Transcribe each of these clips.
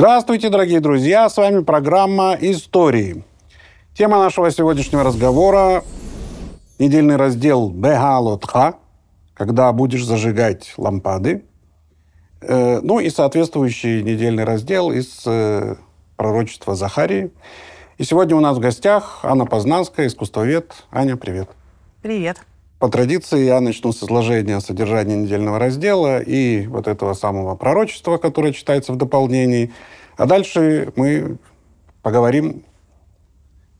Здравствуйте, дорогие друзья! С вами программа «Истории». Тема нашего сегодняшнего разговора – недельный раздел «Бехалотха», когда будешь зажигать лампады, э, ну и соответствующий недельный раздел из э, пророчества Захарии. И сегодня у нас в гостях Анна Познанская, искусствовед. Аня, привет. Привет. По традиции я начну с изложения содержания недельного раздела и вот этого самого пророчества, которое читается в дополнении. А дальше мы поговорим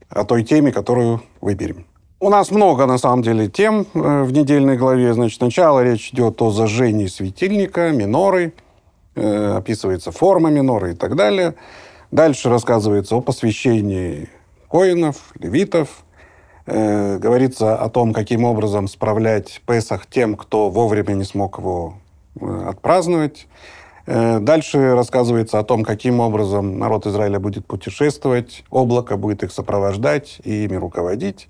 о той теме, которую выберем. У нас много, на самом деле, тем э, в недельной главе. Значит, сначала речь идет о зажжении светильника, миноры, э, описывается форма миноры и так далее. Дальше рассказывается о посвящении коинов, левитов. Э, говорится о том, каким образом справлять Песах тем, кто вовремя не смог его отпраздновать. Э, дальше рассказывается о том, каким образом народ Израиля будет путешествовать, облако будет их сопровождать и ими руководить.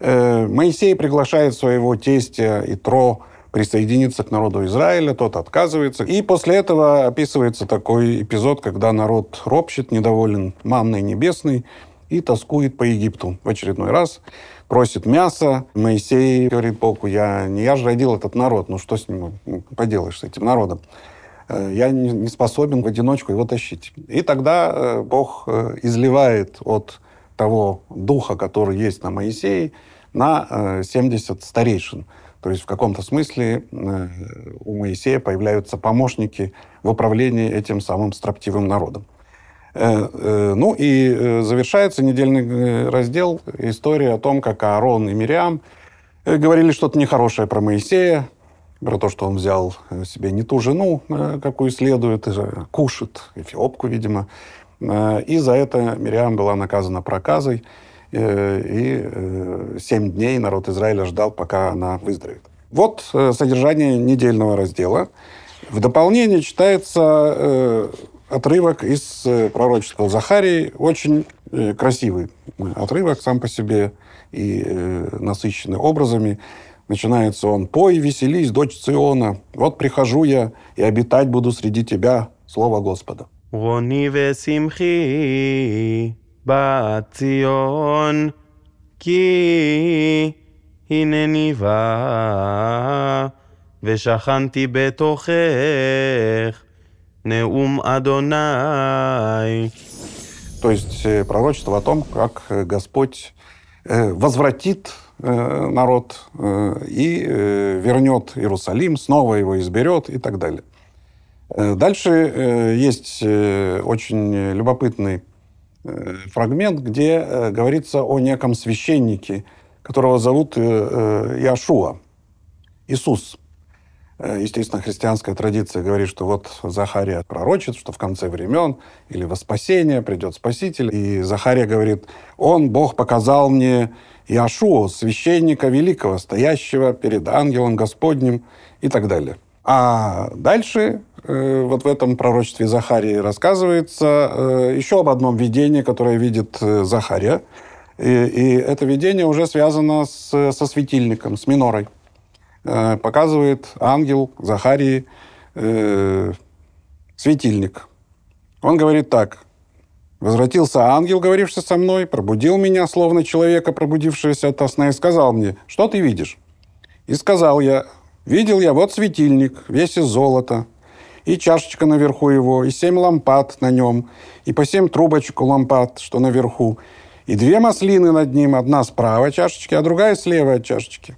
Э, Моисей приглашает своего тестя Итро присоединиться к народу Израиля, тот отказывается. И после этого описывается такой эпизод, когда народ ропщет, недоволен манной небесной и тоскует по Египту в очередной раз, просит мясо. Моисей говорит Богу, я, не я же родил этот народ, ну что с ним ну, поделаешь, с этим народом? Э, я не способен в одиночку его тащить. И тогда э, Бог э, изливает от того духа, который есть на Моисее, на 70 старейшин. То есть в каком-то смысле у Моисея появляются помощники в управлении этим самым строптивым народом. Ну и завершается недельный раздел история о том, как Аарон и Мириам говорили что-то нехорошее про Моисея, про то, что он взял э, себе не ту жену, э, какую следует, э, кушает, эфиопку, видимо. И за это Мириам была наказана проказой, и семь дней народ Израиля ждал, пока она выздоровеет. Вот содержание недельного раздела. В дополнение читается отрывок из пророческого Захарии, очень красивый отрывок сам по себе и насыщенный образами. Начинается он. «Пой, веселись, дочь Циона, вот прихожу я, и обитать буду среди тебя, слово Господа». То есть э, пророчество о том, как э, Господь э, возвратит Э, народ э, и э, вернет Иерусалим, снова его изберет и так далее. Дальше есть очень любопытный фрагмент, где говорится о неком священнике, которого зовут Яшуа, Иисус. Э, естественно, христианская традиция говорит, что вот Захария пророчит, что в конце времен или во спасение придет Спаситель. И Захария говорит, он, Бог, показал мне Иошуа, священника великого, стоящего перед ангелом Господним и так далее. А дальше э, вот в этом пророчестве Захарии рассказывается э, еще об одном видении, которое видит Захария. И, и это видение уже связано с, со светильником, с минорой. Э, показывает ангел Захарии э, светильник. Он говорит так. «Возвратился ангел, говоривший со мной, пробудил меня, словно человека, пробудившегося от сна, и сказал мне, что ты видишь?» И сказал я, «Видел я вот светильник, весь из золота, и чашечка наверху его, и семь лампад на нем, и по семь трубочек у лампад, что наверху, и две маслины над ним, одна справа чашечки, а другая слева от чашечки.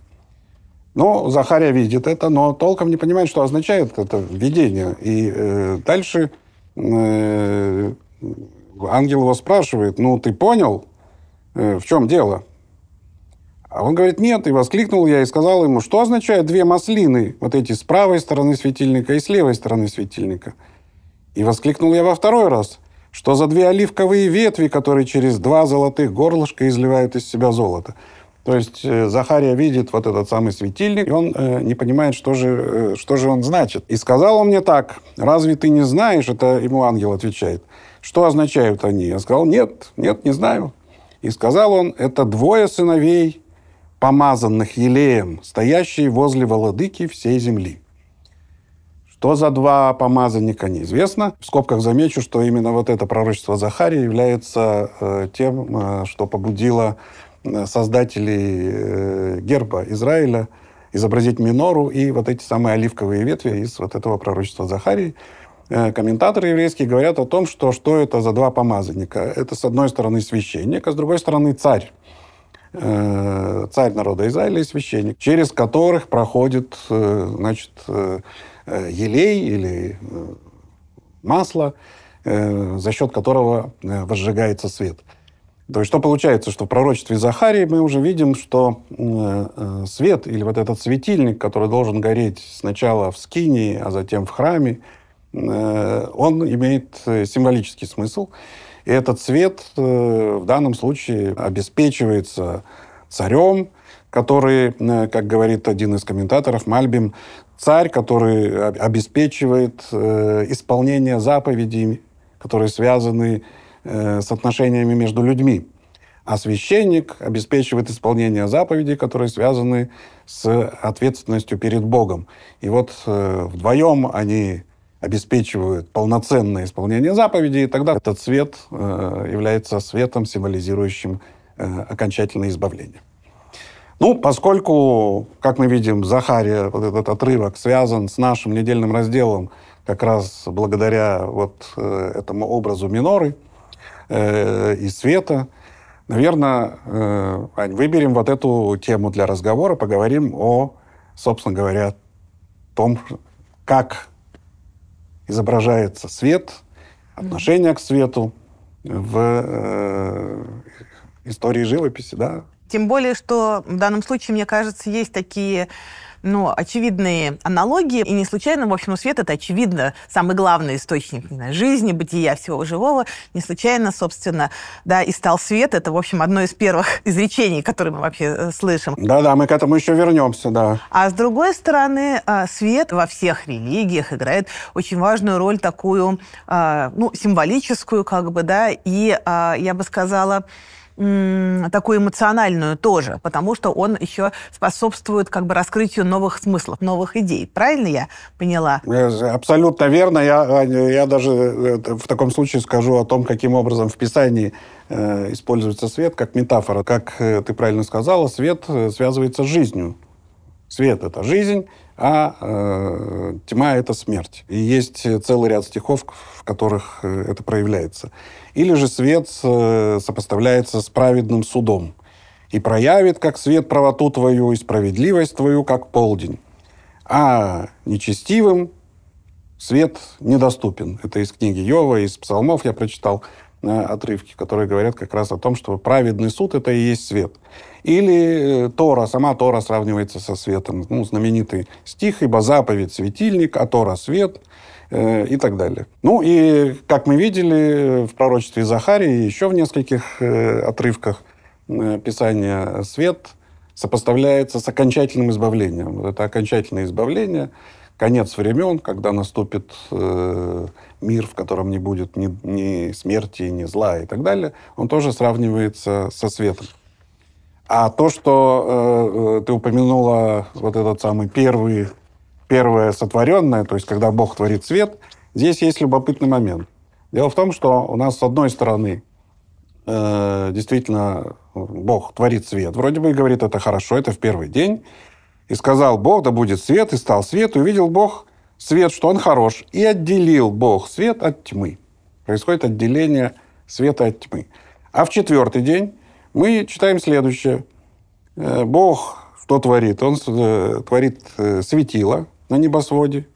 Но Захария видит это, но толком не понимает, что означает это видение. И э, дальше э, ангел его спрашивает, ну ты понял, э, в чем дело? А он говорит, нет, и воскликнул я и сказал ему, что означают две маслины, вот эти с правой стороны светильника и с левой стороны светильника. И воскликнул я во второй раз, что за две оливковые ветви, которые через два золотых горлышка изливают из себя золото. То есть э, Захария видит вот этот самый светильник, и он э, не понимает, что же, э, что же он значит. И сказал он мне так, разве ты не знаешь, это ему ангел отвечает, что означают они? Я сказал, нет, нет, не знаю. И сказал он, это двое сыновей, помазанных елеем, стоящие возле владыки всей земли. Что за два помазанника, неизвестно. В скобках замечу, что именно вот это пророчество Захария является э, тем, э, что побудило создателей э, герба Израиля, изобразить минору и вот эти самые оливковые ветви из вот этого пророчества Захарии. Э, комментаторы еврейские говорят о том, что что это за два помазанника. Это, с одной стороны, священник, а с другой стороны, царь. Э, царь народа Израиля и священник, через которых проходит значит, елей или масло, за счет которого возжигается свет. То есть что получается, что в пророчестве Захарии мы уже видим, что э, э, свет или вот этот светильник, который должен гореть сначала в скинии, а затем в храме, э, он имеет символический смысл. И этот свет в данном случае обеспечивается царем, который, как говорит один из комментаторов, Мальбим, царь, который обеспечивает исполнение заповедей, которые связаны с Э, с отношениями между людьми. А священник обеспечивает исполнение заповедей, которые связаны с ответственностью перед Богом. И вот э, вдвоем они обеспечивают полноценное исполнение заповедей, и тогда этот свет э, является светом, символизирующим э, окончательное избавление. Ну, поскольку, как мы видим, Захария, вот этот отрывок связан с нашим недельным разделом как раз благодаря вот э, этому образу миноры – Э, и света, Наверное, э, Ань, выберем вот эту тему для разговора, поговорим о, собственно говоря, том, как изображается свет, отношение к свету в э, истории живописи, да? Тем более, что в данном случае, мне кажется, есть такие ну, очевидные аналогии. И не случайно, в общем, у света это, очевидно, самый главный источник не знаю, жизни, бытия всего живого. Не случайно, собственно, да, и стал свет. Это, в общем, одно из первых изречений, которые мы вообще э, слышим. Да-да, мы к этому еще вернемся, да. А с другой стороны, э, свет во всех религиях играет очень важную роль такую, э, ну, символическую, как бы, да, и, я бы сказала, такую эмоциональную тоже, потому что он еще способствует как бы раскрытию новых смыслов, новых идей. Правильно я поняла? Э, абсолютно верно. Я, а, я даже э, в таком случае скажу о том, каким образом в Писании э, используется свет как метафора. Как ты правильно сказала, свет связывается с жизнью. Свет – это жизнь, а э, тьма — это смерть. И есть э, целый ряд стихов, в которых э, это проявляется. Или же свет э, сопоставляется с праведным судом. «И проявит, как свет, правоту твою, и справедливость твою, как полдень». А нечестивым свет недоступен. Это из книги Йова, из псалмов я прочитал отрывки, которые говорят как раз о том, что праведный суд — это и есть свет. Или э, Тора, сама Тора сравнивается со светом. Ну, знаменитый стих, ибо заповедь — светильник, а Тора — свет э, и так далее. Ну и, как мы видели э, в пророчестве Захарии, еще в нескольких отрывках Писания свет сопоставляется с окончательным избавлением. Вот это окончательное избавление — конец времен, когда наступит э, мир, в котором не будет ни, ни смерти, ни зла и так далее, он тоже сравнивается со светом. А то, что э, э, ты упомянула вот этот самый первый, первое сотворенное, то есть когда Бог творит свет, здесь есть любопытный момент. Дело в том, что у нас с одной стороны э, действительно Бог творит свет, вроде бы и говорит, это хорошо, это в первый день, и сказал Бог, да будет свет, и стал свет, и увидел Бог свет, что он хорош, и отделил Бог свет от тьмы. Происходит отделение света от тьмы. А в четвертый день мы читаем следующее. «Э, Бог что творит? Он э, творит э, светило на небосводе,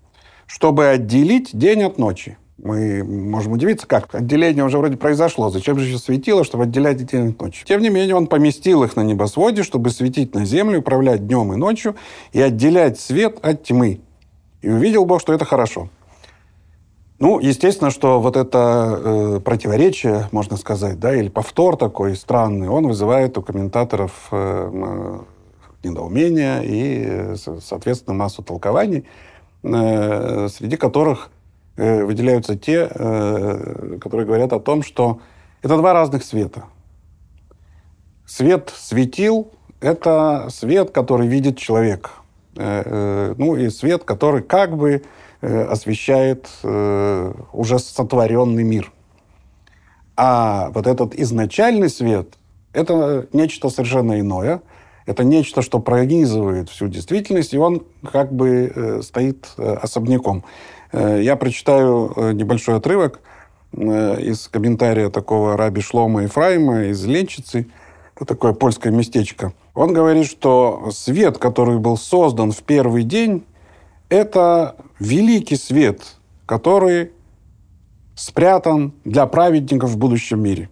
чтобы отделить день от ночи мы можем удивиться, как отделение уже вроде произошло, зачем же еще светило, чтобы отделять день и ночь? Тем не менее, он поместил их на небосводе, чтобы светить на землю, управлять днем и ночью и отделять свет от тьмы. И увидел Бог, что это хорошо. Ну, естественно, что вот это э, противоречие, можно сказать, да, или повтор такой странный, он вызывает у комментаторов э, э, недоумение и, э, соответственно, массу толкований, э, среди которых Э, выделяются те, э, которые говорят о том, что это два разных света. Свет светил – это свет, который видит человек. Э, ну и свет, который как бы освещает уже сотворенный мир. А вот этот изначальный свет – это нечто совершенно иное. Это нечто, что пронизывает всю действительность, и он как бы стоит особняком. Э, я прочитаю э, небольшой отрывок э, из комментария такого раби Шлома Ефраима из Ленчицы, это такое польское местечко. Он говорит, что свет, который был создан в первый день, это великий свет, который спрятан для праведников в будущем мире.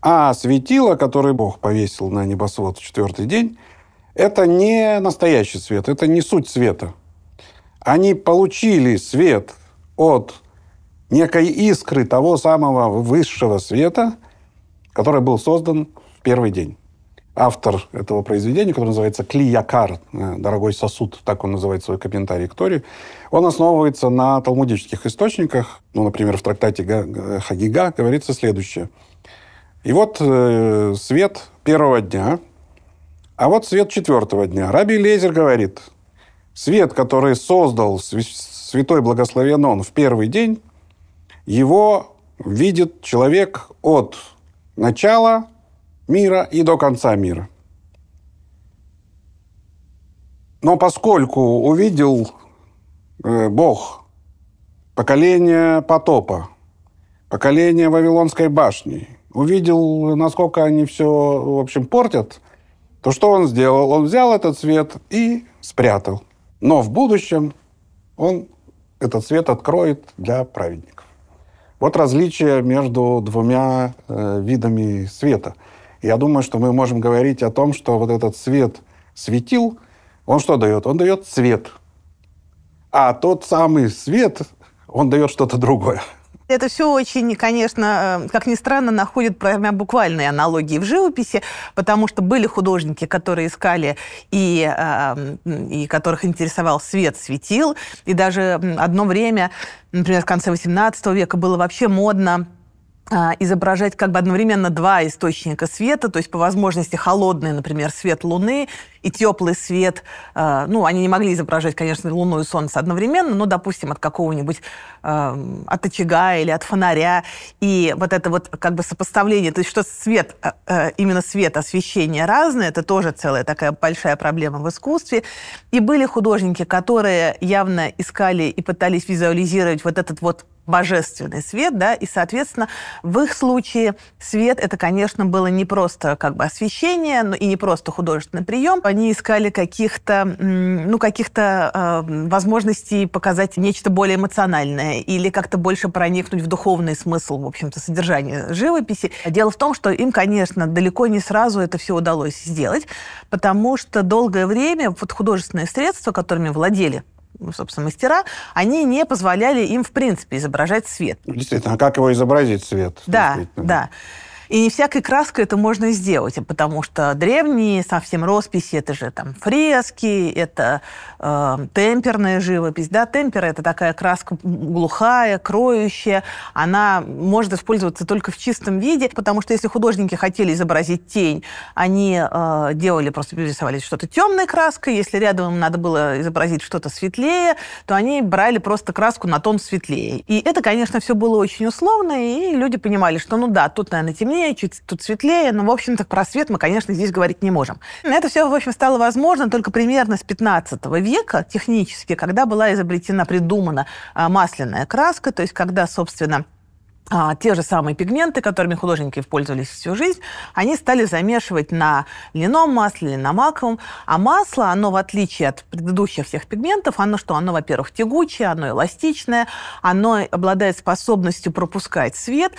А светило, которое Бог повесил на небосвод в четвертый день, это не настоящий свет, это не суть света – они получили свет от некой искры того самого высшего света, который был создан в первый день. Автор этого произведения, который называется «Клиякар», э, «Дорогой сосуд», так он называет свой комментарий к Торе, он основывается на талмудических источниках. Ну, например, в трактате Хагига говорится следующее. И вот э, свет первого дня, а вот свет четвертого дня. Раби Лезер говорит – свет, который создал святой благословен он в первый день, его видит человек от начала мира и до конца мира. Но поскольку увидел э, Бог поколение потопа, поколение Вавилонской башни, увидел, насколько они все, в общем, портят, то что он сделал? Он взял этот свет и спрятал. Но в будущем он этот свет откроет для праведников. Вот различие между двумя э, видами света. Я думаю, что мы можем говорить о том, что вот этот свет светил, он что дает? Он дает свет. А тот самый свет, он дает что-то другое. Это все очень, конечно, э, как ни странно, находит прямо буквальные аналогии в живописи, потому что были художники, которые искали и, э, и которых интересовал свет, светил, и даже одно время, например, в конце XVIII века было вообще модно а, изображать как бы одновременно два источника света, то есть по возможности холодный, например, свет Луны и теплый свет. А, ну, они не могли изображать, конечно, Луну и Солнце одновременно, но, допустим, от какого-нибудь а, от очага или от фонаря. И вот это вот как бы сопоставление, то есть что свет, именно свет, освещение разное, это тоже целая такая большая проблема в искусстве. И были художники, которые явно искали и пытались визуализировать вот этот вот божественный свет, да, и, соответственно, в их случае свет это, конечно, было не просто как бы освещение, но и не просто художественный прием. Они искали каких-то, ну, каких-то э, возможностей показать нечто более эмоциональное или как-то больше проникнуть в духовный смысл, в общем-то, содержания живописи. Дело в том, что им, конечно, далеко не сразу это все удалось сделать, потому что долгое время вот художественные средства, которыми владели ну, собственно, мастера, они не позволяли им, в принципе, изображать свет. Действительно, а как его изобразить свет? Да, да. И не всякой краской это можно сделать, потому что древние совсем росписи, это же там фрески, это э, темперная живопись. Да, темпера – это такая краска глухая, кроющая. Она может использоваться только в чистом виде, потому что если художники хотели изобразить тень, они э, делали, просто рисовали что-то темной краской. Если рядом им надо было изобразить что-то светлее, то они брали просто краску на тон светлее. И это, конечно, все было очень условно, и люди понимали, что ну да, тут, наверное, темнее, темнее, чуть тут светлее, но, в общем-то, про свет мы, конечно, здесь говорить не можем. Это все, в общем, стало возможно только примерно с 15 века технически, когда была изобретена, придумана а, масляная краска, то есть когда, собственно, а, те же самые пигменты, которыми художники пользовались всю жизнь, они стали замешивать на льняном масле или на маковом. А масло, оно в отличие от предыдущих всех пигментов, оно что? Оно, во-первых, тягучее, оно эластичное, оно обладает способностью пропускать свет.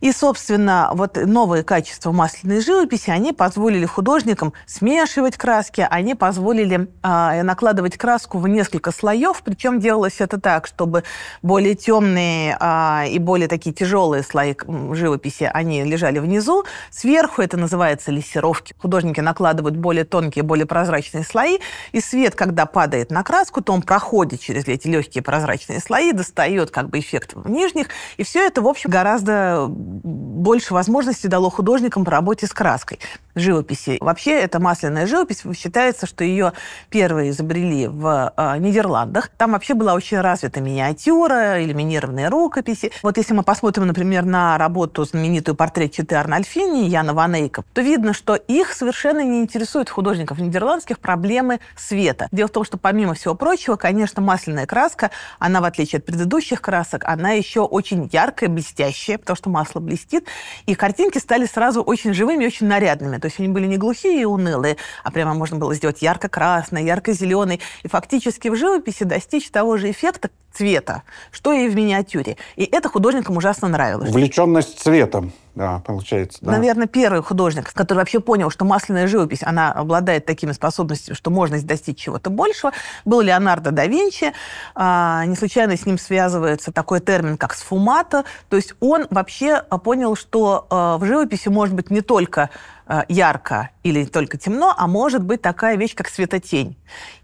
И, собственно, вот новые качества масляной живописи, они позволили художникам смешивать краски, они позволили э, накладывать краску в несколько слоев, причем делалось это так, чтобы более темные э, и более такие тяжелые слои живописи, они лежали внизу, сверху это называется лессировки. Художники накладывают более тонкие, более прозрачные слои, и свет, когда падает на краску, то он проходит через эти легкие прозрачные слои, достает как бы эффект в нижних, и все это, в общем, гораздо больше возможностей дало художникам по работе с краской живописи. Вообще, эта масляная живопись считается, что ее первые изобрели в э, Нидерландах. Там вообще была очень развита миниатюра, иллюминированные рукописи. Вот если мы посмотрим, например, на работу знаменитую портрет Читы Арнольфини Яна Ван Эйка, то видно, что их совершенно не интересуют художников нидерландских проблемы света. Дело в том, что помимо всего прочего, конечно, масляная краска, она, в отличие от предыдущих красок, она еще очень яркая, блестящая, потому что масло блестит, и картинки стали сразу очень живыми, очень нарядными. То есть они были не глухие и унылые, а прямо можно было сделать ярко-красный, ярко-зеленый. И фактически в живописи достичь того же эффекта цвета, что и в миниатюре. И это художникам ужасно нравилось. Увлеченность цветом. Да, получается. Да. Наверное, первый художник, который вообще понял, что масляная живопись, она обладает такими способностями, что можно достичь чего-то большего, был Леонардо да Винчи. А, не случайно с ним связывается такой термин, как сфумата. То есть он вообще а, понял, что а, в живописи может быть не только а, ярко или только темно, а может быть такая вещь, как светотень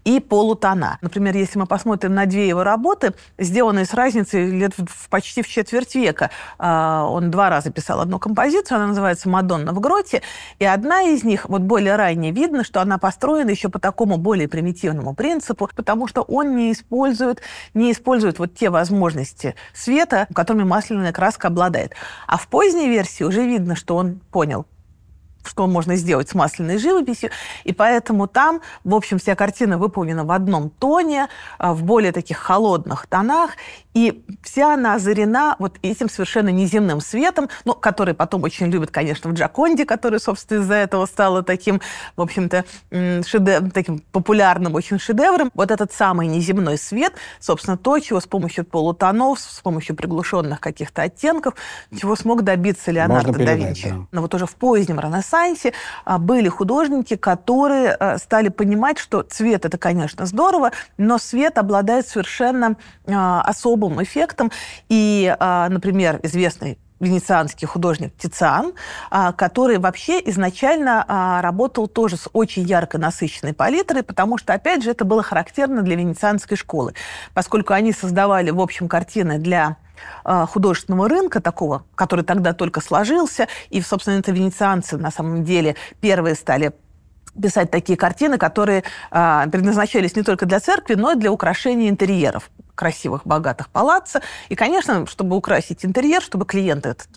и полутона. Например, если мы посмотрим на две его работы, сделанные с разницей лет в, почти в четверть века, а, он два раза писал одну композицию, она называется «Мадонна в гроте», и одна из них, вот более ранее видно, что она построена еще по такому более примитивному принципу, потому что он не использует, не использует вот те возможности света, которыми масляная краска обладает. А в поздней версии уже видно, что он понял, что можно сделать с масляной живописью. И поэтому там, в общем, вся картина выполнена в одном тоне, а, в более таких холодных тонах. И вся она озарена вот этим совершенно неземным светом, ну, который потом очень любят, конечно, в Джаконде, который, собственно, из-за этого стал таким, в общем-то, шедев... таким популярным очень шедевром. Вот этот самый неземной свет, собственно, то, чего с помощью полутонов, с помощью приглушенных каких-то оттенков, чего смог добиться Леонардо Можно да Винчи. Да. Но вот уже в позднем Ренессансе а, были художники, которые э, стали понимать, что цвет – это, конечно, здорово, но свет обладает совершенно а, особым теплом, эффектом. И, а, например, известный венецианский художник Тициан, а, который вообще изначально а, работал тоже с очень ярко насыщенной палитрой, потому что, опять же, это было характерно для венецианской школы, поскольку они создавали, в общем, картины для художественного рынка такого, который тогда только сложился, и, собственно, это венецианцы на самом деле первые стали писать такие картины, которые э, предназначались не только для церкви, но и для украшения интерьеров красивых, богатых палаццо. И, конечно, чтобы украсить интерьер, чтобы клиент этот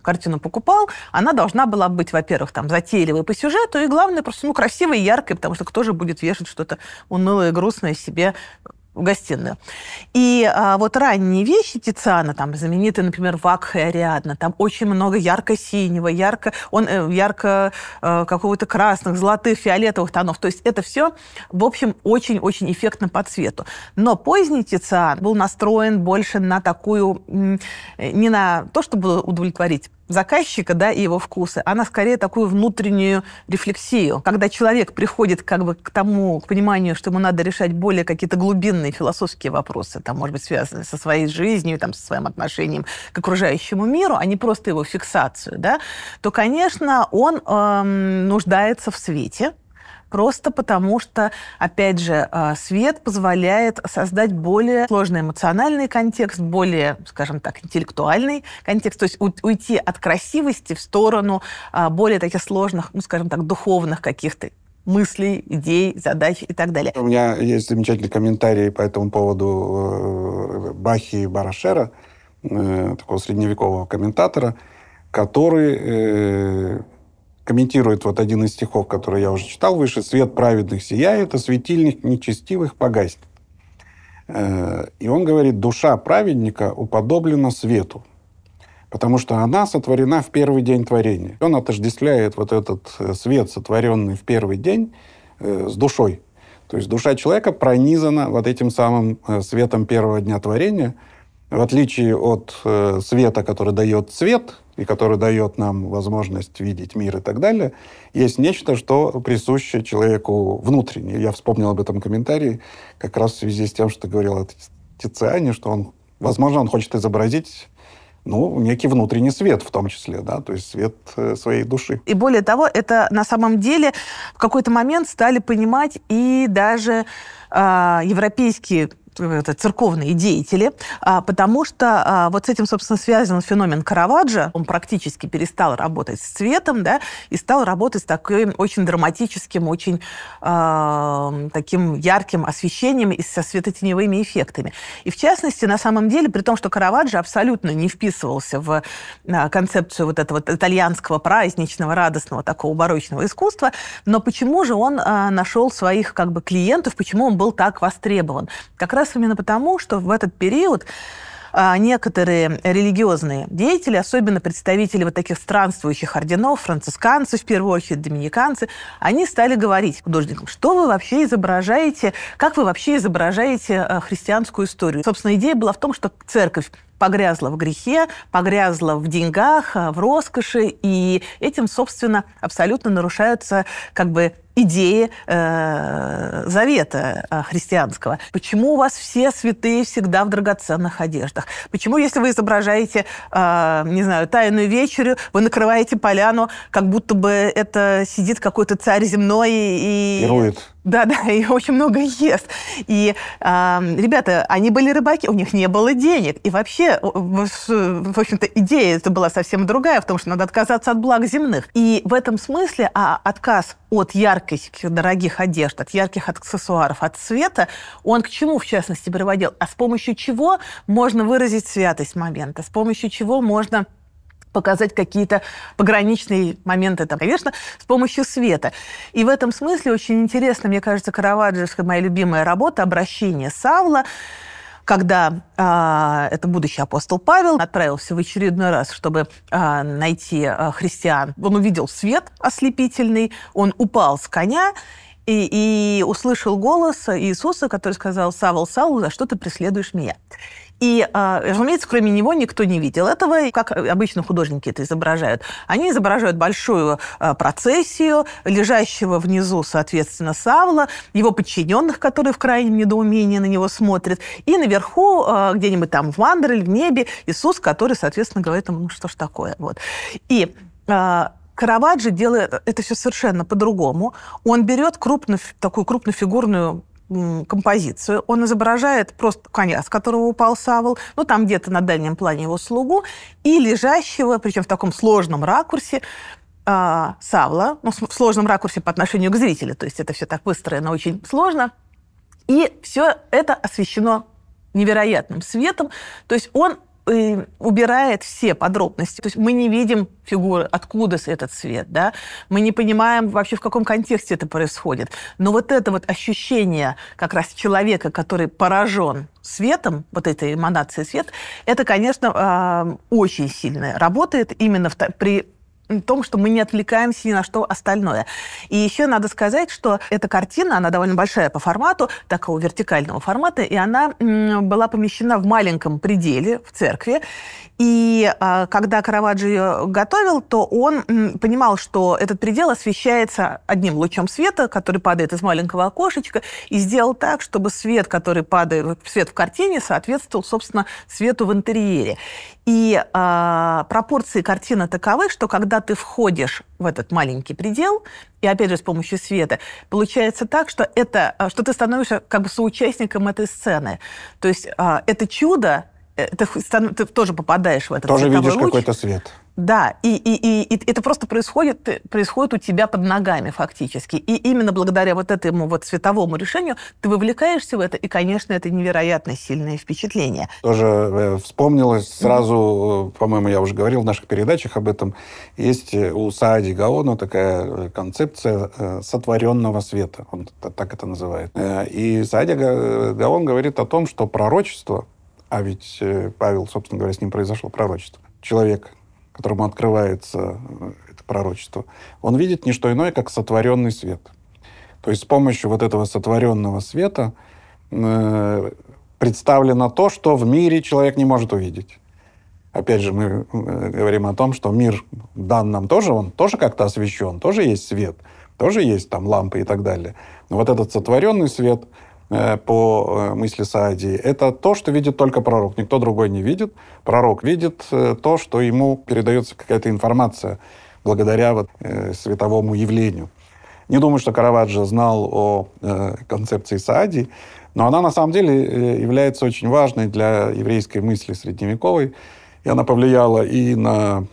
картину покупал, она должна была быть, во-первых, там, затейливой по сюжету, и главное, просто, ну, красивой яркой, потому что кто же будет вешать что-то унылое грустное себе в гостиную. И а, вот ранние вещи Тициана, там знаменитый, например, Вакха и Ариадна, там очень много ярко-синего, ярко, он э, ярко э, какого-то красных, золотых, фиолетовых тонов. То есть это все, в общем, очень-очень эффектно по цвету. Но поздний Тициан был настроен больше на такую, не на то, чтобы удовлетворить заказчика, да, и его вкусы, она скорее такую внутреннюю рефлексию. Когда человек приходит как бы к тому, к пониманию, что ему надо решать более какие-то глубинные философские вопросы, там, может быть, связанные со своей жизнью, там, со своим отношением к окружающему миру, а не просто его фиксацию, да, то, конечно, он эм, нуждается в свете, Просто потому что, опять же, а, свет позволяет создать более сложный эмоциональный контекст, более, скажем так, интеллектуальный контекст. То есть уйти от красивости в сторону а, более таких сложных, ну, скажем так, духовных каких-то мыслей, идей, задач и так далее. У меня есть замечательный комментарий по этому поводу э, Бахи и Барашера, э, такого средневекового комментатора, который э, комментирует вот один из стихов, который я уже читал выше, «Свет праведных сияет, а светильник нечестивых погаснет». Э, и он говорит, душа праведника уподоблена свету, потому что она сотворена в первый день творения. Он отождествляет вот этот э, свет, сотворенный в первый день, э, с душой. То есть душа человека пронизана вот этим самым светом первого дня творения – в отличие от э, света, который дает цвет, и который дает нам возможность видеть мир и так далее, есть нечто, что присуще человеку внутренне. Я вспомнил об этом комментарии как раз в связи с тем, что говорил о Тициане, что он, возможно, он хочет изобразить ну, некий внутренний свет в том числе, да, то есть свет э, своей души. И более того, это на самом деле в какой-то момент стали понимать и даже э, европейские Э, это, церковные деятели, а, потому что а, вот с этим, собственно, связан феномен Караваджо. Он практически перестал работать с цветом, да, и стал работать с таким очень драматическим, очень э, таким ярким освещением и со светотеневыми эффектами. И в частности, на самом деле, при том, что Караваджо абсолютно не вписывался в концепцию вот этого итальянского праздничного, радостного такого барочного искусства, но почему же он нашел своих как бы клиентов, почему он был так востребован? Как раз раз именно потому, что в этот период а, некоторые религиозные деятели, особенно представители вот таких странствующих орденов, францисканцы, в первую очередь доминиканцы, они стали говорить художникам, что вы вообще изображаете, как вы вообще изображаете а, христианскую историю. Собственно, идея была в том, что церковь погрязла в грехе, погрязла в деньгах, э, в роскоши, и этим, собственно, абсолютно нарушаются как бы идеи э, завета э, христианского. Почему у вас все святые всегда в драгоценных одеждах? Почему, если вы изображаете, э, не знаю, тайную вечерю, вы накрываете поляну, как будто бы это сидит какой-то царь земной и... Пирует. Да, да, и очень много ест. И э, ребята, они были рыбаки, у них не было денег. И вообще, в общем-то, идея это была совсем другая, в том, что надо отказаться от благ земных. И в этом смысле а, отказ от яркости дорогих одежд, от ярких аксессуаров, от цвета, он к чему, в частности, приводил? А с помощью чего можно выразить святость момента? С помощью чего можно показать какие-то пограничные моменты, там, конечно, с помощью света. И в этом смысле очень интересно, мне кажется, Караваджевская моя любимая работа «Обращение Савла», когда э, это будущий апостол Павел отправился в очередной раз, чтобы э, найти э, христиан. Он увидел свет ослепительный, он упал с коня и, и услышал голос Иисуса, который сказал «Савл, Савл, за что ты преследуешь меня?» И, а, разумеется, кроме него никто не видел этого. Как обычно художники это изображают? Они изображают большую а, процессию, лежащего внизу, соответственно, Савла, его подчиненных, которые в крайнем недоумении на него смотрят, и наверху, а, где-нибудь там в Вандер или в небе, Иисус, который, соответственно, говорит ему, ну что ж такое. Вот. И Караваджо делает это все совершенно по-другому. Он берет крупную, такую крупную фигурную композицию. Он изображает просто коня, с которого упал савол, ну, там где-то на дальнем плане его слугу, и лежащего, причем в таком сложном ракурсе, э, савла, ну, в сложном ракурсе по отношению к зрителю, то есть это все так выстроено очень сложно, и все это освещено невероятным светом, то есть он Э, убирает все подробности. То есть мы не видим фигуры, откуда этот свет, да? Мы не понимаем вообще, в каком контексте это происходит. Но вот это вот ощущение как раз человека, который поражен светом, вот этой эманацией свет, это, конечно, а, очень сильно работает именно в, при том, что мы не отвлекаемся ни на что остальное. И еще надо сказать, что эта картина, она довольно большая по формату, такого вертикального формата, и она была помещена в маленьком пределе в церкви. И а, когда Караваджио готовил, то он понимал, что этот предел освещается одним лучом света, который падает из маленького окошечка, и сделал так, чтобы свет, который падает, свет в картине, соответствовал, собственно, свету в интерьере. И э, пропорции картины таковы, что когда ты входишь в этот маленький предел, и опять же с помощью света, получается так, что, это, а, что ты становишься как бы соучастником этой сцены. То есть э, это чудо, Э, ты, ты тоже попадаешь в этот Тоже видишь луч. какой-то свет. Да, и, и, и, и это просто происходит, происходит у тебя под ногами фактически. И именно благодаря вот этому вот световому решению ты вовлекаешься в это, и, конечно, это невероятно сильное впечатление. Тоже э, вспомнилось сразу, mm-hmm. по-моему, я уже говорил в наших передачах об этом, есть у Саади Гаона такая концепция сотворенного света, он так это называет. И Саади Гаон говорит о том, что пророчество — а ведь э, Павел, собственно говоря, с ним произошло пророчество. Человек, которому открывается э, это пророчество, он видит не что иное, как сотворенный свет. То есть с помощью вот этого сотворенного света э, представлено то, что в мире человек не может увидеть. Опять же, мы говорим о том, что мир дан нам тоже, он тоже как-то освещен, тоже есть свет, тоже есть там лампы и так далее. Но вот этот сотворенный свет — Э, по э, мысли Саадии, это то, что видит только пророк. Никто другой не видит. Пророк видит э, то, что ему передается какая-то информация благодаря вот, световому явлению. Не думаю, что Караваджо знал о концепции Саадии, но она на самом деле является очень важной для еврейской мысли средневековой. И она повлияла и на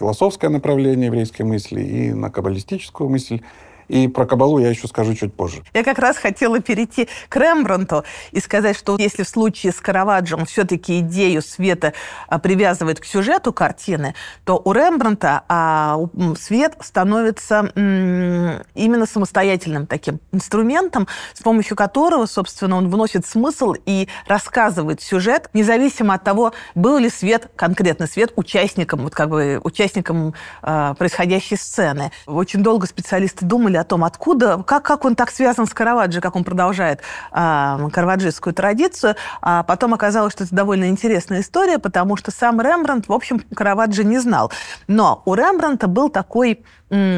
философское направление еврейской мысли, и на каббалистическую мысль и про кабалу я еще скажу чуть позже. Я как раз хотела перейти к Рембранту и сказать, что если в случае с Караваджем все-таки идею света а, привязывает к сюжету картины, то у Рембранта а, свет становится именно самостоятельным таким инструментом, с помощью которого, собственно, он вносит смысл и рассказывает сюжет, независимо от того, был ли свет, конкретно свет, участником, вот как бы участником а, происходящей сцены. Очень долго специалисты думали, думали о том, откуда, как, как он так связан с Караваджо, как он продолжает э, а, караваджистскую традицию. А потом оказалось, что это довольно интересная история, потому что сам Рембрандт, в общем, Караваджо не знал. Но у Рембрандта был такой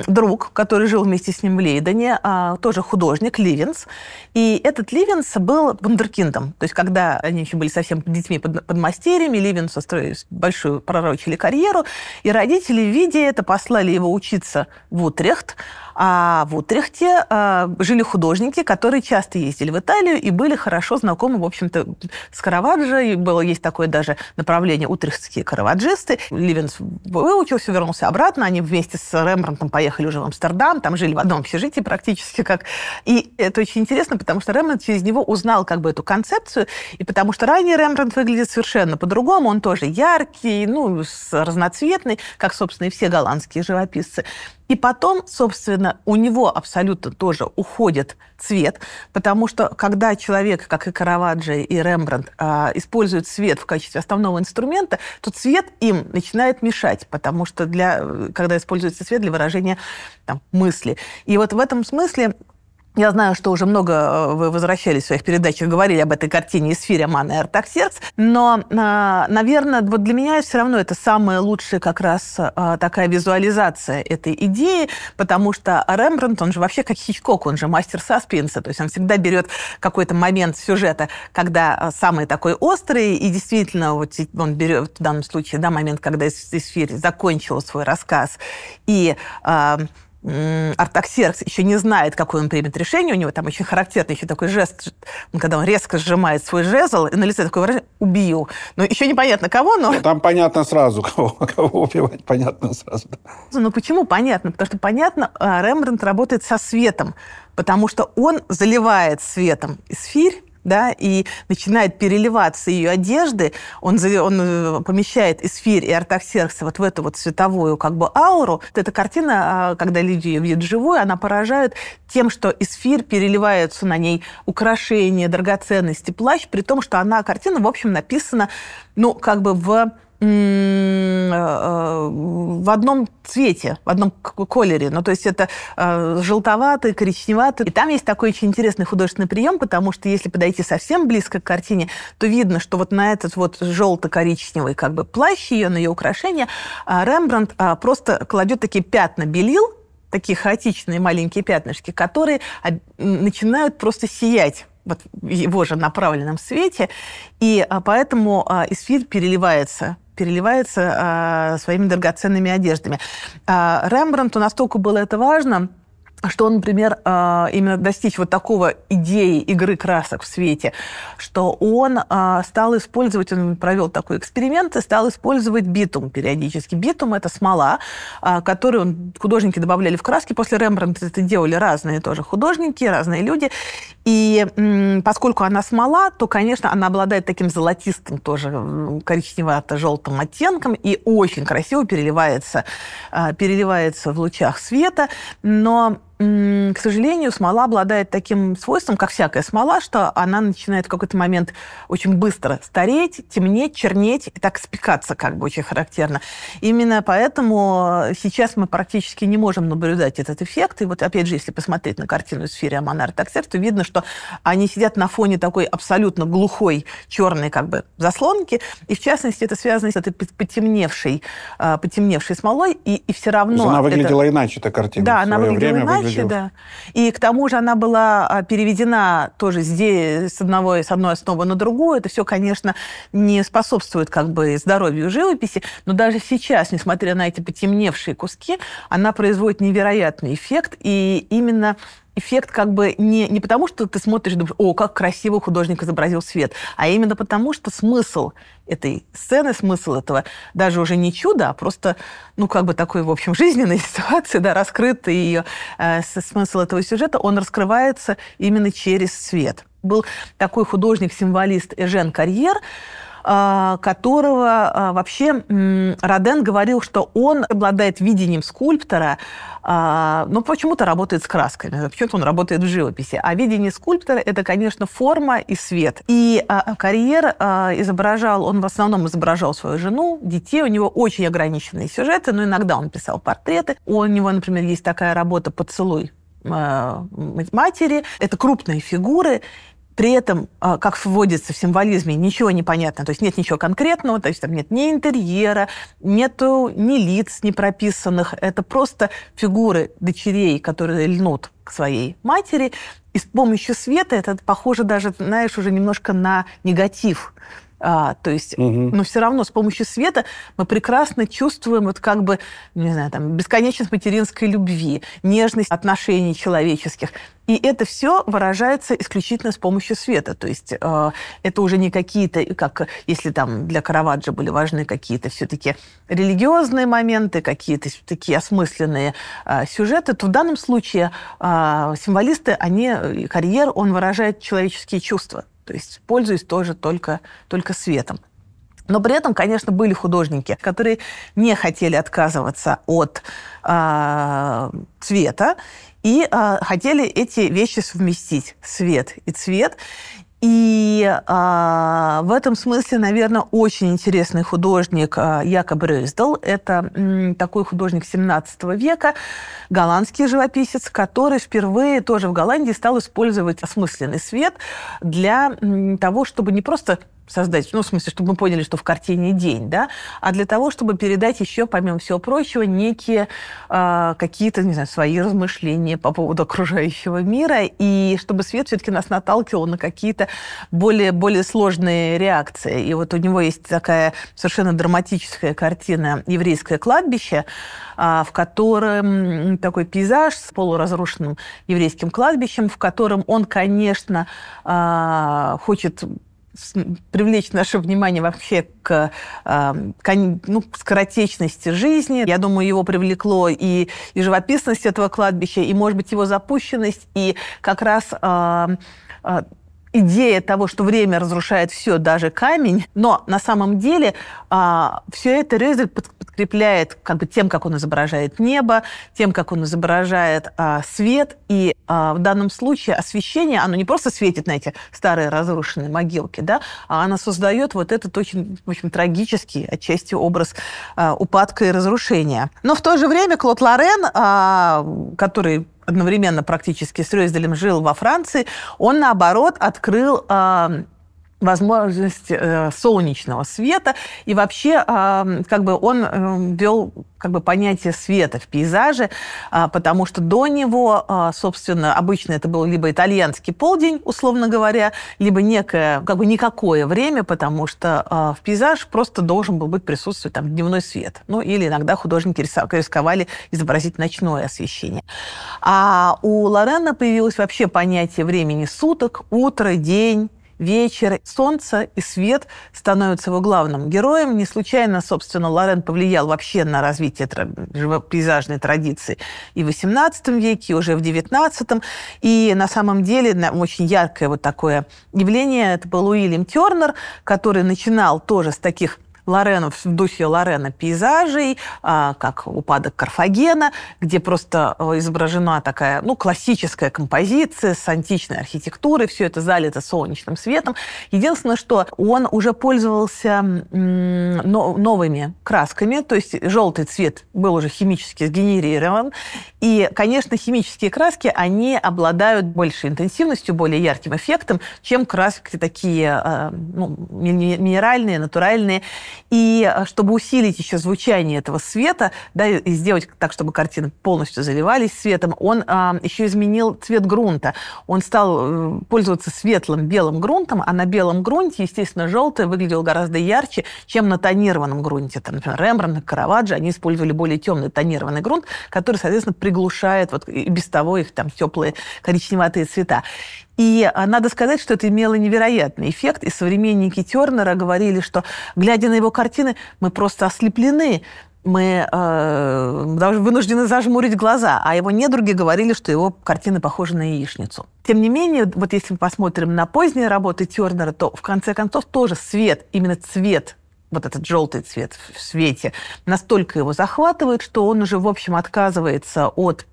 друг, который жил вместе с ним в Лейдене, а, тоже художник, Ливенс. И этот Ливенс был бандеркиндом, То есть, когда они еще были совсем детьми под, под мастерьями, Ливенс строили большую пророчили карьеру, и родители, видя это, послали его учиться в Утрехт. А в Утрехте а, жили художники, которые часто ездили в Италию и были хорошо знакомы, в общем-то, с Караваджо. И было, есть такое даже направление «Утрехтские караваджисты». Ливенс выучился, вернулся обратно. Они вместе с Рембрандтом потом поехали уже в Амстердам, там жили в одном общежитии практически как. И это очень интересно, потому что Рембрандт через него узнал как бы эту концепцию, и потому что ранее Рембрандт выглядит совершенно по-другому, он тоже яркий, ну, разноцветный, как, собственно, и все голландские живописцы. И потом, собственно, у него абсолютно тоже уходит цвет, потому что когда человек, как и Караваджо и Рембрандт, а, используют свет в качестве основного инструмента, то цвет им начинает мешать, потому что для, э, когда используется свет для выражения там, мысли. И вот в этом смысле я знаю, что уже много э, вы возвращались в своих передачах, говорили об этой картине из сфере «Ман и Артаксеркс», но, э, наверное, вот для меня все равно это самая лучшая как раз э, такая визуализация этой идеи, потому что Рембрандт, он же вообще как Хичкок, он же мастер саспенса, то есть он всегда берет какой-то момент сюжета, когда самый такой острый, и действительно вот он берет в данном случае да, момент, когда из, Сфере закончил свой рассказ, и Артаксеркс еще не знает, какое он примет решение. У него там очень характерный еще такой жест, когда он резко сжимает свой жезл, и на лице такое выражение "убью", Но ну, еще непонятно кого, но... Там понятно сразу, кого, кого убивать, понятно сразу. Ну почему понятно? Потому что, понятно, а, Рембрандт работает со светом, потому что он заливает светом эсфирь, да, и начинает переливаться ее одежды, он, он э, помещает эсфирь и артаксеркса вот в эту вот световую как бы ауру. Вот эта картина, а, когда люди ее видят живую, она поражает тем, что эсфирь переливается на ней украшения, драгоценности, плащ, при том, что она, картина, в общем, написана, ну, как бы в Э, э, в одном цвете, в одном колере. Ну, то есть это э, желтоватый, коричневатый. И там есть такой очень интересный художественный прием, потому что если подойти совсем близко к картине, то видно, что вот на этот вот желто-коричневый как бы плащ ее, на ее украшение, а Рембрандт а, просто кладет такие пятна белил, такие хаотичные маленькие пятнышки, которые начинают просто сиять вот в его же направленном свете, и а, поэтому эсфир переливается переливается а, своими драгоценными одеждами. А, Рембрандту настолько было это важно, что он, например, а, именно достичь вот такого идеи игры красок в свете, что он а, стал использовать, он провел такой эксперимент и стал использовать битум периодически. Битум – это смола, а, которую он, художники добавляли в краски. После Рембрандта это делали разные тоже художники, разные люди. И поскольку она смола, то, конечно, она обладает таким золотистым тоже коричневато-желтым оттенком и очень красиво переливается, а, переливается в лучах света. Но к сожалению, смола обладает таким свойством, как всякая смола, что она начинает в какой-то момент очень быстро стареть, темнеть, чернеть и так спекаться, как бы очень характерно. Именно поэтому э, сейчас мы практически не можем наблюдать этот эффект. И вот опять же, если посмотреть на картину в сфере Аманар Таксер, то видно, что что они сидят на фоне такой абсолютно глухой черной как бы заслонки, и в частности это связано с этой потемневшей, а, потемневшей смолой, и, и все равно... она выглядела это... иначе, эта картина. Да, она выглядела время иначе, выглядела... да. И к тому же она была а, переведена тоже здесь с, одного, с одной основы на другую. Это все, конечно, не способствует как бы здоровью живописи, но даже сейчас, несмотря на эти потемневшие куски, она производит невероятный эффект, и именно эффект как бы не, не потому, что ты смотришь и думаешь, о, как красиво художник изобразил свет, а именно потому, что смысл этой сцены, смысл этого даже уже не чудо, а просто, ну, как бы такой, в общем, жизненной ситуации, да, раскрытый ее э, смысл этого сюжета, он раскрывается именно через свет. Был такой художник-символист Эжен Карьер, а, которого а, вообще Роден говорил, что он обладает видением скульптора, а, но почему-то работает с красками, почему-то он работает в живописи. А видение скульптора – это, конечно, форма и свет. И карьер изображал, он в основном изображал свою жену, детей, у него очень ограниченные сюжеты, но иногда он писал портреты. У него, например, есть такая работа «Поцелуй матери. Это крупные фигуры, при этом, а, как вводится в символизме, ничего не понятно, то есть нет ничего конкретного, то есть там нет ни интерьера, нету ни лиц не прописанных, это просто фигуры дочерей, которые льнут к своей матери, и с помощью света это похоже даже, знаешь, уже немножко на негатив. А, то есть, угу. но все равно с помощью света мы прекрасно чувствуем вот как бы, не знаю, там, бесконечность материнской любви, нежность отношений человеческих. И это все выражается исключительно с помощью света. То есть э, это уже не какие-то, как если там для Караваджо были важны какие-то все-таки религиозные моменты, какие-то такие осмысленные э, сюжеты, то в данном случае э, символисты, они, э, карьер, он выражает человеческие чувства. То есть пользуюсь тоже только, только светом. Но при этом, конечно, были художники, которые не хотели отказываться от э, цвета и э, хотели эти вещи совместить, свет и цвет. И а, в этом смысле, наверное, очень интересный художник а, Якоб Рейсдал. Это м, такой художник 17 века, голландский живописец, который впервые тоже в Голландии стал использовать осмысленный свет для м, того, чтобы не просто создать, ну, в смысле, чтобы мы поняли, что в картине день, да, а для того, чтобы передать еще, помимо всего прочего, некие э, какие-то, не знаю, свои размышления по поводу окружающего мира, и чтобы свет все-таки нас наталкивал на какие-то более, более сложные реакции. И вот у него есть такая совершенно драматическая картина «Еврейское кладбище», э, в котором такой пейзаж с полуразрушенным еврейским кладбищем, в котором он, конечно, э, хочет привлечь наше внимание вообще к, а, ну, к ну, скоротечности жизни. Я думаю, его привлекло и, и живописность этого кладбища, и, может быть, его запущенность, и как раз а, а, идея того, что время разрушает все, даже камень. Но на самом деле а, все это Резель подкрепляет как бы тем, как он изображает небо, тем, как он изображает а, свет. И а, в данном случае освещение, оно не просто светит на эти старые разрушенные могилки, да, а оно создает вот этот очень, в общем, трагический отчасти образ а, упадка и разрушения. Но в то же время Клод Лорен, а, который одновременно практически с Рёзделем жил во Франции, он, наоборот, открыл а, возможность э, солнечного света. И вообще, а, как бы он э, ввел как бы понятие света в пейзаже, а, потому что до него, а, собственно, обычно это был либо итальянский полдень, условно говоря, либо некое, как бы никакое время, потому что в пейзаж просто должен был быть присутствовать там дневной свет. Ну, или иногда художники рисковали изобразить ночное освещение. А у Лорена появилось вообще понятие времени суток, утро, день, вечер, солнце и свет становятся его главным героем. Не случайно, собственно, Лорен повлиял вообще на развитие пейзажной традиции и в XVIII веке, и уже в XIX. И на самом деле очень яркое вот такое явление это был Уильям Тернер, который начинал тоже с таких Лорену, в духе Лорена пейзажей, а, как «Упадок Карфагена», где просто а, изображена такая ну, классическая композиция с античной архитектурой, все это залито солнечным светом. Единственное, что он уже пользовался новыми красками, то есть желтый цвет был уже химически сгенерирован. И, конечно, химические краски, они обладают большей интенсивностью, более ярким эффектом, чем краски такие а, ну, минеральные, натуральные. И э, чтобы усилить еще звучание этого света, да, и сделать так, чтобы картины полностью заливались светом, он а, еще изменил цвет грунта. Он стал э, пользоваться светлым белым грунтом, а на белом грунте, естественно, желтый выглядел гораздо ярче, чем на тонированном грунте. Там, например, Рембрандт, Караваджо, они использовали более темный тонированный грунт, который, соответственно, приглушает вот и без того их там теплые коричневатые цвета. И а, надо сказать, что это имело невероятный эффект. И современники Тернера говорили, что, глядя на его картины, мы просто ослеплены мы э, даже вынуждены зажмурить глаза, а его недруги говорили, что его картины похожи на яичницу. Тем не менее, вот если мы посмотрим на поздние работы Тернера, то в конце концов тоже свет, именно цвет вот этот желтый цвет в свете, настолько его захватывает, что он уже, в общем, отказывается от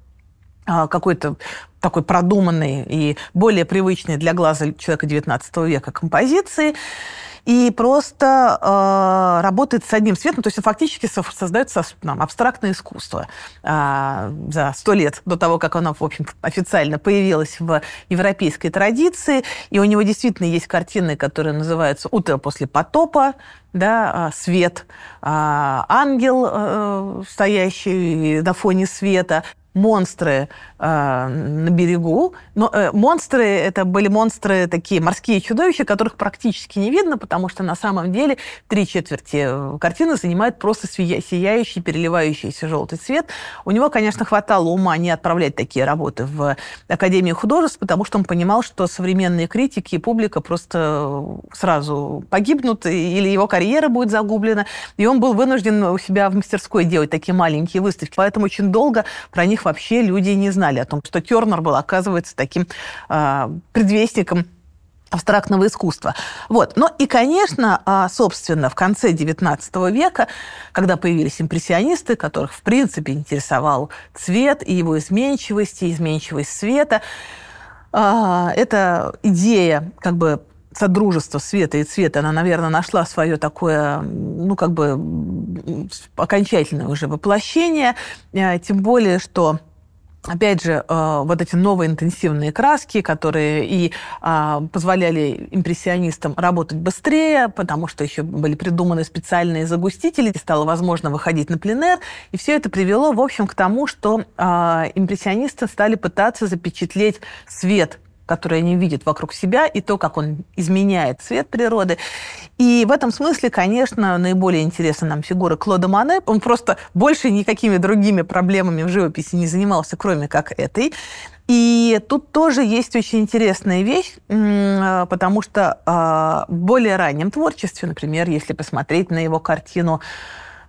а, какой-то такой продуманной и более привычной для глаза человека XIX века композиции и просто э, работает с одним светом, то есть фактически создается нам, абстрактное искусство э, за сто лет до того, как оно, в общем официально появилось в европейской традиции, и у него действительно есть картины, которые называются «Утро после потопа», да, «Свет», э, «Ангел, э, стоящий на фоне света», монстры а, на берегу. Но э, монстры это были монстры такие морские чудовища, которых практически не видно, потому что на самом деле три четверти э, картины занимает просто сияющий, переливающийся желтый цвет. У него, конечно, хватало ума не отправлять такие работы в Академию художеств, потому что он понимал, что современные критики и публика просто э, сразу погибнут, или его карьера будет загублена. И он был вынужден у себя в мастерской делать такие маленькие выставки. Поэтому очень долго про них вообще люди не знали знали о том, что Тернер был, оказывается, таким э, предвестником абстрактного искусства. Вот. Ну и, конечно, а, собственно, в конце XIX века, когда появились импрессионисты, которых, в принципе, интересовал цвет и его изменчивость, и изменчивость света, а, эта идея как бы содружество света и цвета, она, наверное, нашла свое такое, ну, как бы окончательное уже воплощение, э, тем более, что опять же, э, вот эти новые интенсивные краски, которые и а, позволяли импрессионистам работать быстрее, потому что еще были придуманы специальные загустители, стало возможно выходить на пленер, и все это привело, в общем, к тому, что а, импрессионисты стали пытаться запечатлеть свет которые они видят вокруг себя, и то, как он изменяет цвет природы. И в этом смысле, конечно, наиболее интересна нам фигура Клода Мане. Он просто больше никакими другими проблемами в живописи не занимался, кроме как этой. И тут тоже есть очень интересная вещь, потому что а, в более раннем творчестве, например, если посмотреть на его картину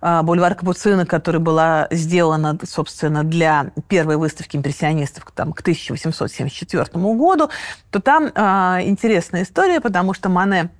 а, бульвар Капуцина, которая была сделана, собственно, для первой выставки импрессионистов там, к 1874 году, то там а, интересная история, потому что Мане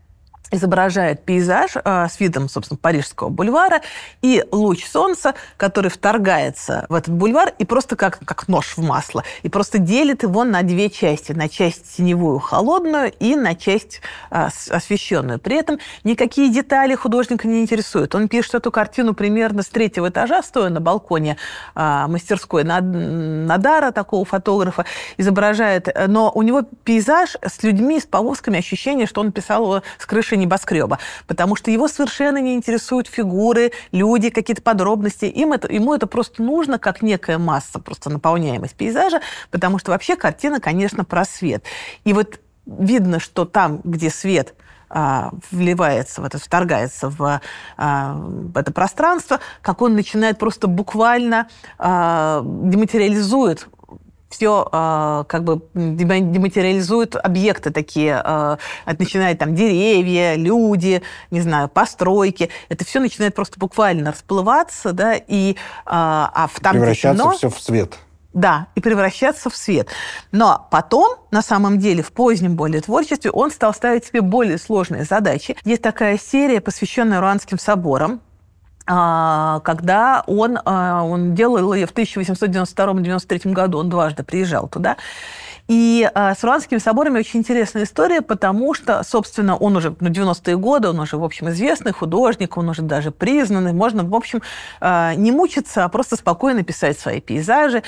изображает пейзаж э, с видом, собственно, Парижского бульвара и луч солнца, который вторгается в этот бульвар и просто как, как нож в масло, и просто делит его на две части, на часть теневую, холодную, и на часть э, освещенную. При этом никакие детали художника не интересуют. Он пишет эту картину примерно с третьего этажа, стоя на балконе э, мастерской Надара, такого фотографа, изображает, но у него пейзаж с людьми, с повозками, ощущение, что он писал его с крыши небоскреба, потому что его совершенно не интересуют фигуры, люди, какие-то подробности. Им это, ему это просто нужно как некая масса, просто наполняемость пейзажа, потому что вообще картина, конечно, про свет. И вот видно, что там, где свет а, вливается, в это, вторгается в, а, в это пространство, как он начинает просто буквально а, дематериализует все э, а, как бы дематериализуют объекты такие. Э, это начинает там деревья, люди, не знаю, постройки. Это все начинает просто буквально расплываться, да, и э, а в там Превращаться темно, все в свет. Да, и превращаться в свет. Но потом, на самом деле, в позднем более творчестве он стал ставить себе более сложные задачи. Есть такая серия, посвященная Руанским соборам, а, когда он, а, он делал ее в 1892-93 году, он дважды приезжал туда. И а, с Руанскими соборами очень интересная история, потому что, собственно, он уже на ну, 90-е годы, он уже, в общем, известный художник, он уже даже признанный. Можно, в общем, не мучиться, а просто спокойно писать свои пейзажи.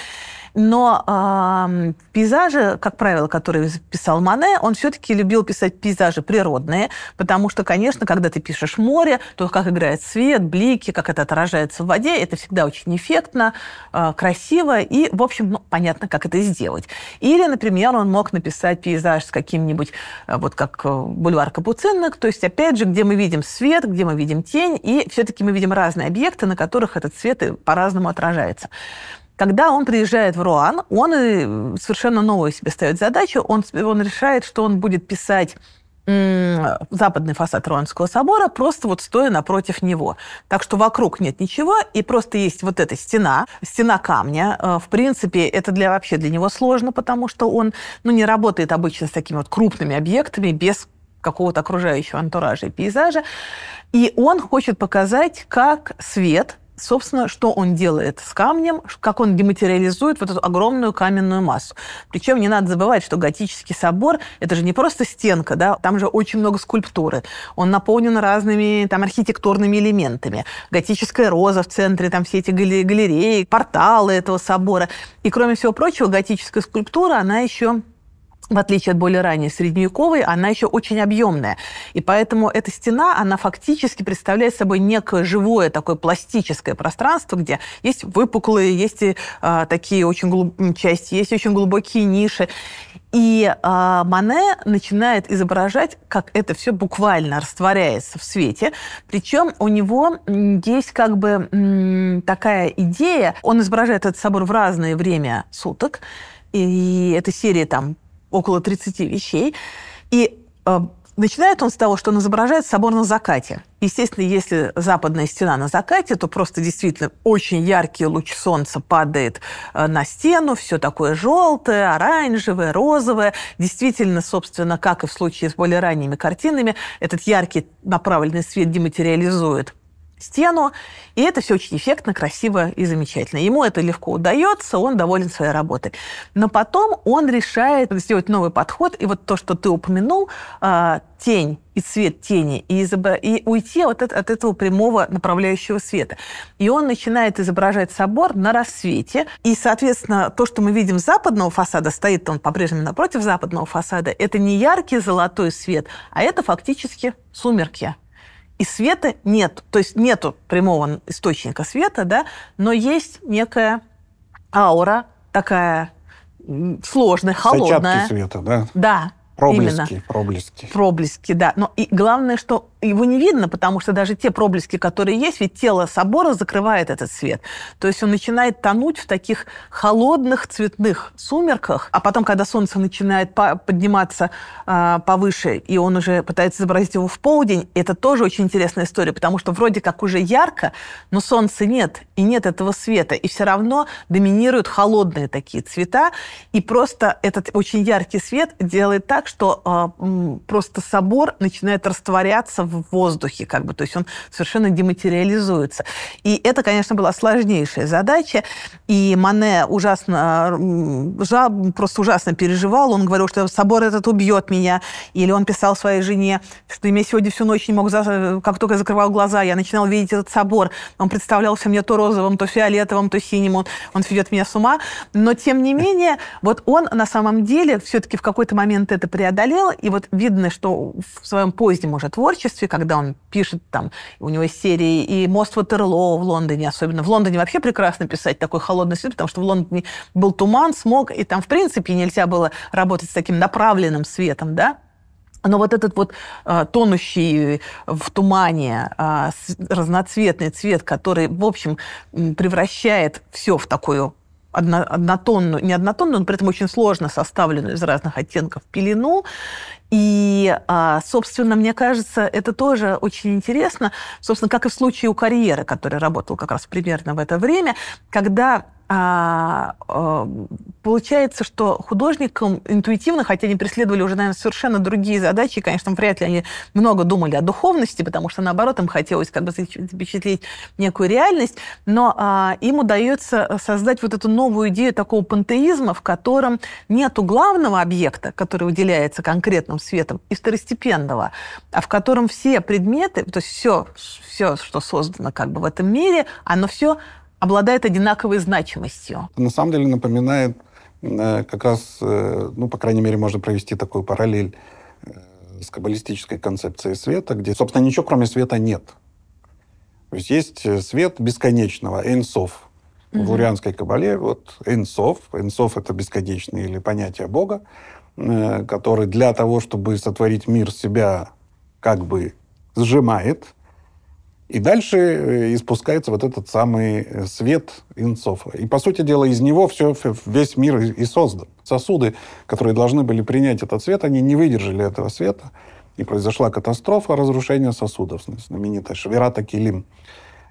Но э, пейзажи, как правило, которые писал Мане, он все-таки любил писать пейзажи природные, потому что, конечно, когда ты пишешь море, то как играет свет, блики, как это отражается в воде, это всегда очень эффектно, э, красиво и, в общем, ну, понятно, как это сделать. Или, например, он мог написать пейзаж с каким-нибудь, э, вот как э, бульвар Капуцинок, то есть, опять же, где мы видим свет, где мы видим тень, и все-таки мы видим разные объекты, на которых этот свет по-разному отражается. Когда он приезжает в Руан, он э, совершенно новую себе ставит задачу. Он, он решает, что он будет писать западный фасад Руанского собора, просто вот стоя напротив него. Так что вокруг нет ничего, и просто есть вот эта стена, стена камня. Э, в принципе, это для вообще для него сложно, потому что он ну, не работает обычно с такими вот крупными объектами без какого-то окружающего антуража и пейзажа. И он хочет показать, как свет – собственно, что он делает с камнем, как он дематериализует вот эту огромную каменную массу. Причем не надо забывать, что готический собор – это же не просто стенка, да, там же очень много скульптуры. Он наполнен разными там архитектурными элементами. Готическая роза в центре, там все эти галереи, порталы этого собора. И, кроме всего прочего, готическая скульптура, она еще в отличие от более ранней средневековой, она еще очень объемная. И поэтому эта стена, она фактически представляет собой некое живое такое пластическое пространство, где есть выпуклые, есть и, э, такие очень глуб... части, есть очень глубокие ниши. И э, Мане начинает изображать, как это все буквально растворяется в свете. Причем у него есть как бы м, такая идея, он изображает этот собор в разное время суток, и эта серия там около 30 вещей. И э, начинает он с того, что он изображает собор на закате. Естественно, если западная стена на закате, то просто действительно очень яркий луч солнца падает э, на стену, все такое желтое, оранжевое, розовое. Действительно, собственно, как и в случае с более ранними картинами, этот яркий направленный свет дематериализует стену. И это все очень эффектно, красиво и замечательно. Ему это легко удается, он доволен своей работой. Но потом он решает сделать новый подход. И вот то, что ты упомянул, а, тень и цвет тени, и, изобра... и уйти от, от этого прямого направляющего света. И он начинает изображать собор на рассвете. И, соответственно, то, что мы видим с западного фасада, стоит он по-прежнему напротив западного фасада, это не яркий золотой свет, а это фактически сумерки и света нет, то есть нету прямого источника света, да, но есть некая аура такая сложная, холодная. Зачатки света, да? Да. Проблески, именно. проблески. Проблески, да. Но и главное, что его не видно, потому что даже те проблески, которые есть, ведь тело собора закрывает этот свет. То есть он начинает тонуть в таких холодных цветных сумерках, а потом, когда солнце начинает подниматься а, повыше, и он уже пытается изобразить его в полдень, это тоже очень интересная история, потому что вроде как уже ярко, но солнца нет, и нет этого света, и все равно доминируют холодные такие цвета, и просто этот очень яркий свет делает так, что а, просто собор начинает растворяться в в воздухе, как бы, то есть он совершенно дематериализуется. И это, конечно, была сложнейшая задача, и Мане ужасно, жаб, просто ужасно переживал, он говорил, что собор этот убьет меня, или он писал своей жене, что я сегодня всю ночь не мог, как только я закрывал глаза, я начинал видеть этот собор, он представлялся мне то розовым, то фиолетовым, то синим, он, он ведет меня с ума, но тем не менее, вот он на самом деле все-таки в какой-то момент это преодолел, и вот видно, что в своем позднем уже творчестве творчестве, когда он пишет там, у него есть серии и «Мост Ватерлоо» в Лондоне особенно. В Лондоне вообще прекрасно писать такой холодный свет, потому что в Лондоне был туман, смог, и там, в принципе, нельзя было работать с таким направленным светом, да, но вот этот вот э, тонущий в тумане э, разноцветный цвет, который, в общем, превращает все в такую одно, однотонную, не однотонную, но при этом очень сложно составленную из разных оттенков пелену. И, а, собственно, мне кажется, это тоже очень интересно, собственно, как и в случае у карьеры, который работал как раз примерно в это время, когда а, а, получается, что художникам интуитивно, хотя они преследовали уже, наверное, совершенно другие задачи, конечно, вряд ли они много думали о духовности, потому что, наоборот, им хотелось как бы запечатлеть некую реальность, но а, им удается создать вот эту новую идею такого пантеизма, в котором нету главного объекта, который выделяется конкретным светом, и второстепенного, а в котором все предметы, то есть все, все, что создано как бы в этом мире, оно все обладает одинаковой значимостью. На самом деле напоминает э, как раз, э, ну, по крайней мере, можно провести такую параллель э, с каббалистической концепцией света, где, собственно, ничего кроме света нет. То есть есть свет бесконечного, энсов. Угу. В лурианской каббале, вот энсов, энсов — это бесконечный или понятие Бога, который для того, чтобы сотворить мир себя как бы сжимает, и дальше э, испускается вот этот самый э, свет инцофа. И, по сути дела, из него все, весь мир и создан. Сосуды, которые должны были принять этот свет, они не выдержали этого света. И произошла катастрофа разрушения сосудов, знаменитая Шверата Килим.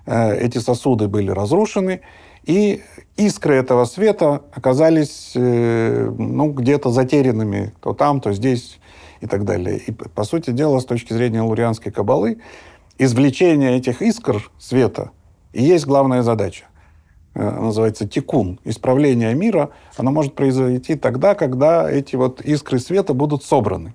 Э, эти сосуды были разрушены, и искры этого света оказались ну, где-то затерянными то там, то здесь и так далее. И, по сути дела, с точки зрения лурианской кабалы, извлечение этих искр света и есть главная задача. Э, называется тикун. Исправление мира, оно может произойти тогда, когда эти вот искры света будут собраны.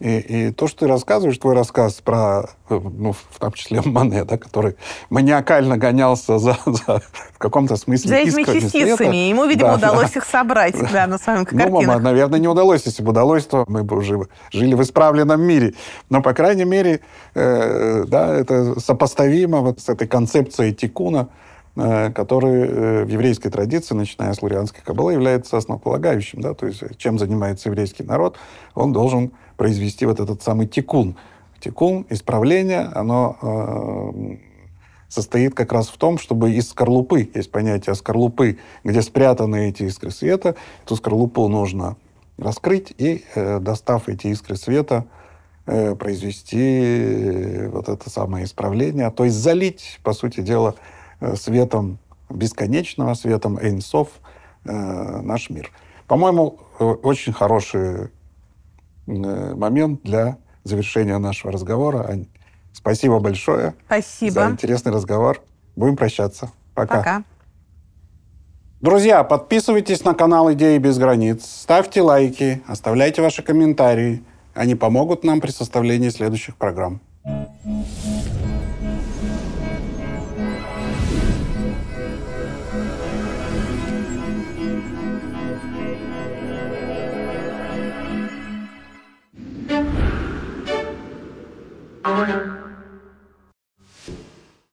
И, и то, что ты рассказываешь, твой рассказ про, э, ну, в том числе Мане, да, который маниакально гонялся за, за в каком-то смысле За этими частицами. Света. Ему, видимо, да, удалось да. их собрать, да, на своем картинах. Ну, мама, наверное, не удалось. Если бы удалось, то мы бы уже жили в исправленном мире. Но, по крайней мере, э, да, это сопоставимо вот с этой концепцией Тикуна, Э, который э, в еврейской традиции, начиная с лурианской кабалы, является основополагающим. Да? То есть э, чем занимается еврейский народ, он должен произвести вот этот самый тикун. Тикун, исправление, оно состоит как раз в том, чтобы из скорлупы, есть понятие скорлупы, где спрятаны эти искры света, эту скорлупу нужно раскрыть и, достав эти искры света, произвести вот это самое исправление, а то есть залить, по сути дела, Э, светом, бесконечного светом Эйнсов э, наш мир. По-моему, э, очень хороший момент для завершения нашего разговора. спасибо большое спасибо. за интересный разговор. Будем прощаться. Пока. Пока. Друзья, подписывайтесь на канал «Идеи без границ», ставьте лайки, оставляйте ваши комментарии. Они помогут нам при составлении следующих программ. Oh, yeah.